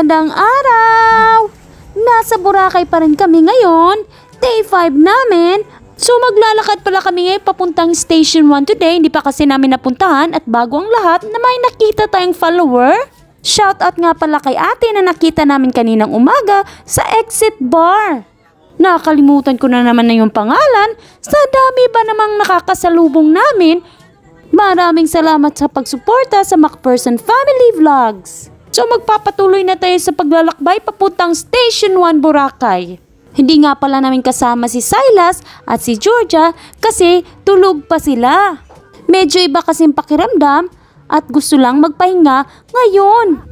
Magandang araw! Nasa Boracay pa rin kami ngayon, day 5 namin. So maglalakad pala kami ngayon papuntang Station 1 today, hindi pa kasi namin napuntahan at bago ang lahat na may nakita tayong follower. Shoutout nga pala kay ate na nakita namin kaninang umaga sa exit bar. Nakalimutan ko na naman na yung pangalan, sa dami ba namang nakakasalubong namin, Maraming salamat sa pagsuporta sa MacPherson Family Vlogs! So magpapatuloy na tayo sa paglalakbay papuntang Station 1 Boracay. Hindi nga pala namin kasama si Silas at si Georgia kasi tulog pa sila. Medyo iba kasing pakiramdam at gusto lang magpahinga ngayon.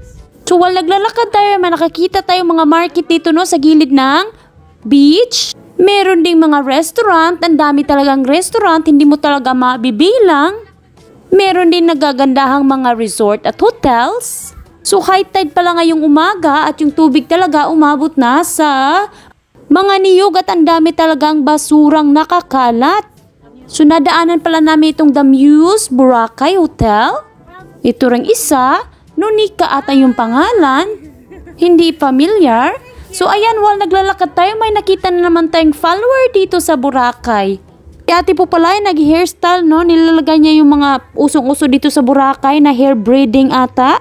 So while naglalakad tayo, may nakakita tayo mga market dito no sa gilid ng beach. Meron ding mga restaurant, ang dami talagang restaurant, hindi mo talaga mabibilang. Meron din nagagandahang mga resort at hotels. So high tide pala ngayong umaga at yung tubig talaga umabot na sa mga niyog at ang dami talagang basurang nakakalat. So nadaanan pala namin itong The Muse Boracay Hotel. Ito ring isa, Nunika ata yung pangalan. Hindi pamilyar. So ayan, while naglalakad tayo, may nakita na naman tayong follower dito sa Boracay. Si ate po pala ay eh, nag-hairstyle, no? Nilalagay niya yung mga usong-uso dito sa Boracay na hair braiding ata.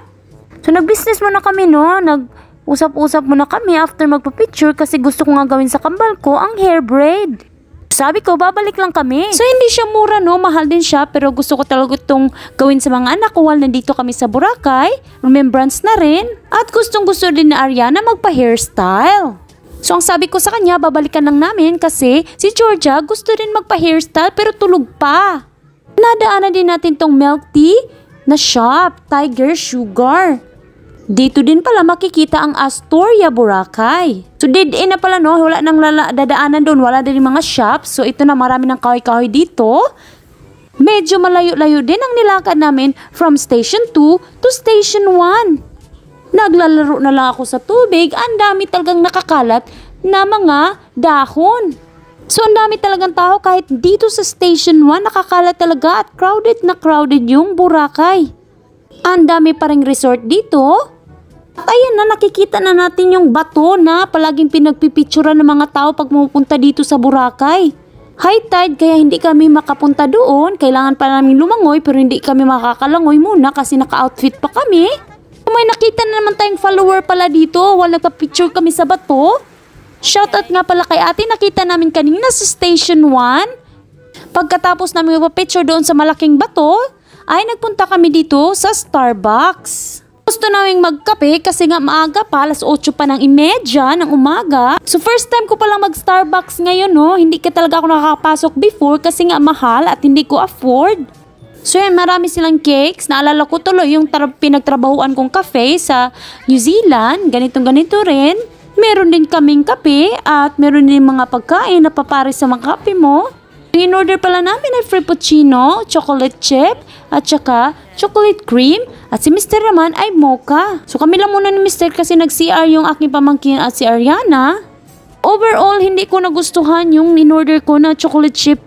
So, nag-business muna kami, no? Nag-usap-usap muna kami after magpa-picture kasi gusto ko nga gawin sa kambal ko ang hair braid. Sabi ko, babalik lang kami. So, hindi siya mura, no? Mahal din siya, pero gusto ko talaga itong gawin sa mga anak ko while nandito kami sa Boracay. Remembrance na rin. At gustong gusto din ni Ariana magpa-hairstyle. So, ang sabi ko sa kanya, babalikan lang namin kasi si Georgia gusto rin magpa-hairstyle pero tulog pa. Nadaanan din natin tong milk tea na shop, Tiger Sugar. Dito din pala makikita ang Astoria, Boracay. So dead end na pala no, wala nang lala, dadaanan doon, wala din mga shops. So ito na marami ng kahoy-kahoy dito. Medyo malayo-layo din ang nilakad namin from Station 2 to Station 1. Naglalaro na lang ako sa tubig, ang dami talagang nakakalat na mga dahon. So ang dami talagang tao kahit dito sa Station 1 nakakalat talaga at crowded na crowded yung Boracay. Ang dami pa ring resort dito. At ayan na, nakikita na natin yung bato na palaging pinagpipitsura ng mga tao pag pumupunta dito sa Boracay. High tide kaya hindi kami makapunta doon, kailangan pa namin lumangoy pero hindi kami makakalangoy muna kasi naka-outfit pa kami. Oh, may nakita na naman tayong follower pala dito, walang nagpa-picture kami sa bato. Shoutout nga pala kay ate, nakita namin kanina sa Station 1. Pagkatapos namin magpa-picture doon sa malaking bato, ay nagpunta kami dito sa Starbucks. Gusto naming magkape kasi nga maaga pa, alas 8 pa ng imedya ng umaga. So first time ko palang mag-Starbucks ngayon no, hindi ka talaga ako nakakapasok before kasi nga mahal at hindi ko afford. So yan, marami silang cakes. Naalala ko tuloy yung pinagtrabahuan kong cafe sa New Zealand. Ganitong-ganito rin. Meron din kaming kape at meron din mga pagkain na papare sa mga kape mo. In order pala namin ay frappuccino, chocolate chip, at saka chocolate cream, at si Mr. Raman ay Mocha. So kami lang muna ni Mr. kasi nag-CR yung aking pamangkin at si Ariana. Overall, hindi ko nagustuhan yung in-order ko na chocolate chip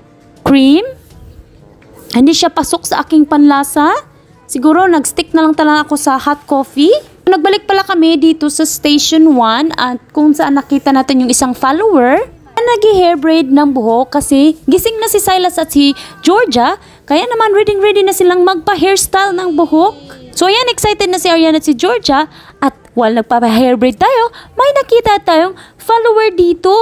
cream. Hindi siya pasok sa aking panlasa. Siguro nag-stick na lang talaga ako sa hot coffee. Nagbalik pala kami dito sa Station 1 at kung saan nakita natin yung isang follower na nag-hair braid ng buhok kasi gising na si Silas at si Georgia kaya naman ready ready na silang magpa-hairstyle ng buhok. So ayan, excited na si Ariana at si Georgia at while nagpapa-hairbraid tayo, may nakita tayong follower dito.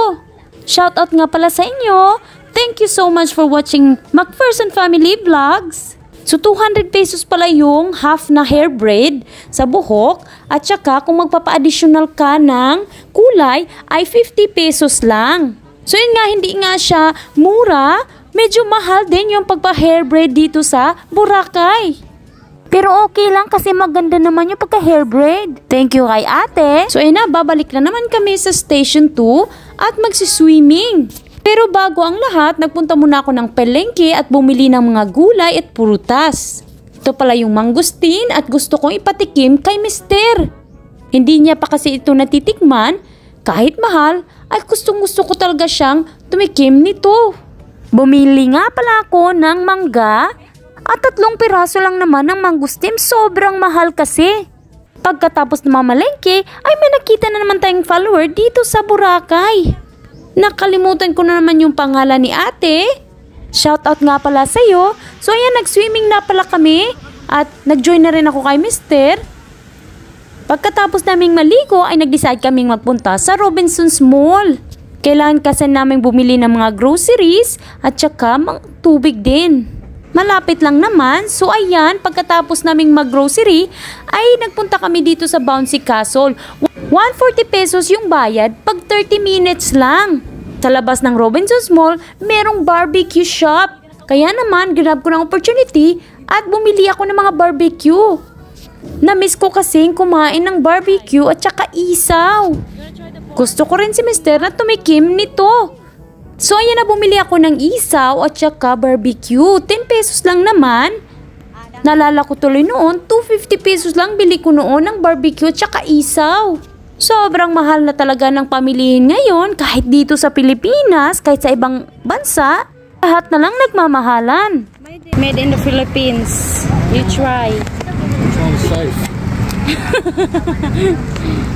Shoutout nga pala sa inyo. Thank you so much for watching McPherson Family Vlogs. So 200 pesos pala yung half na hair braid sa buhok at saka kung magpapa-additional ka ng kulay ay 50 pesos lang. So yun nga, hindi nga siya mura, medyo mahal din yung pagpa-hair braid dito sa Boracay. Pero okay lang kasi maganda naman yung pagka-hair braid. Thank you kay ate. So ayun na, babalik na naman kami sa station 2 at magsiswimming. Pero bago ang lahat, nagpunta muna ako ng pelengke at bumili ng mga gulay at purutas. Ito pala yung mangustin at gusto kong ipatikim kay mister. Hindi niya pa kasi ito natitikman kahit mahal ay gustong gusto ko talaga siyang tumikim nito. Bumili nga pala ako ng mangga at tatlong piraso lang naman ng mangustim, sobrang mahal kasi. Pagkatapos ng mamalengke, ay may nakita na naman tayong follower dito sa Boracay. Nakalimutan ko na naman yung pangalan ni ate. Shoutout nga pala sa'yo. So ayan, nag-swimming na pala kami at nag-join na rin ako kay mister. Pagkatapos naming maligo ay nag-decide kaming magpunta sa Robinson's Mall. Kailangan kasi naming bumili ng mga groceries at saka tubig din. Malapit lang naman, so ayan, pagkatapos naming maggrocery ay nagpunta kami dito sa Bouncy Castle. 140 pesos yung bayad pag 30 minutes lang. Sa labas ng Robinson's Mall, merong barbecue shop. Kaya naman, grab ko ng opportunity at bumili ako ng mga barbecue. Namiss ko kasing kumain ng barbecue at saka isaw. Gusto ko rin si Mr. na tumikim nito. So ayan na bumili ako ng isaw at saka barbecue. 10 pesos lang naman. Nalala ko tuloy noon, 250 pesos lang bili ko noon ng barbecue at saka isaw. Sobrang mahal na talaga ng pamilihin ngayon kahit dito sa Pilipinas, kahit sa ibang bansa, lahat na lang nagmamahalan. Made in the Philippines. You try.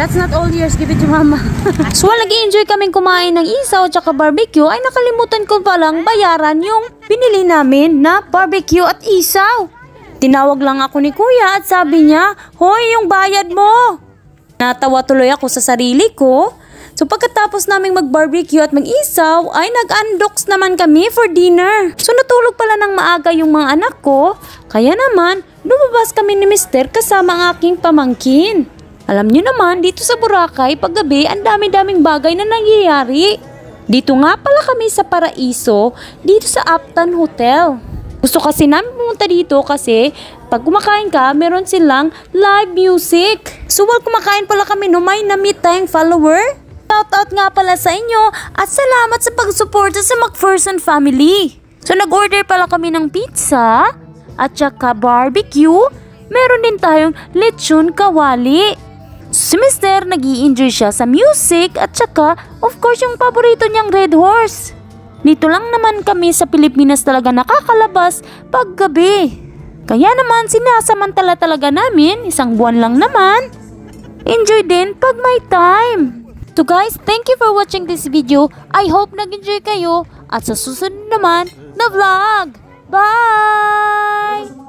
That's not all yours. Give it to mama. so, while nag-enjoy kaming kumain ng isaw at saka barbecue, ay nakalimutan ko palang bayaran yung pinili namin na barbecue at isaw. Tinawag lang ako ni kuya at sabi niya, Hoy, yung bayad mo! Natawa tuloy ako sa sarili ko. So pagkatapos naming mag-barbecue at mag-isaw, ay nag-undox naman kami for dinner. So natulog pala ng maaga yung mga anak ko, kaya naman, lumabas kami ni mister kasama ang aking pamangkin. Alam nyo naman, dito sa Boracay, paggabi, ang dami-daming bagay na nangyayari. Dito nga pala kami sa Paraiso, dito sa Aptan Hotel. Gusto kasi namin pumunta dito kasi pag kumakain ka, meron silang live music. So while kumakain pala kami, no, may na-meet tayong follower. Shout out nga pala sa inyo at salamat sa pagsuporta sa McPherson family. So nag-order pala kami ng pizza at saka barbecue. Meron din tayong lechon kawali semester, nag enjoy siya sa music at saka of course yung paborito niyang Red Horse. Dito lang naman kami sa Pilipinas talaga nakakalabas paggabi. Kaya naman sinasamantala talaga namin, isang buwan lang naman. Enjoy din pag may time. So guys, thank you for watching this video. I hope nag-enjoy kayo at sa susunod naman na vlog. Bye!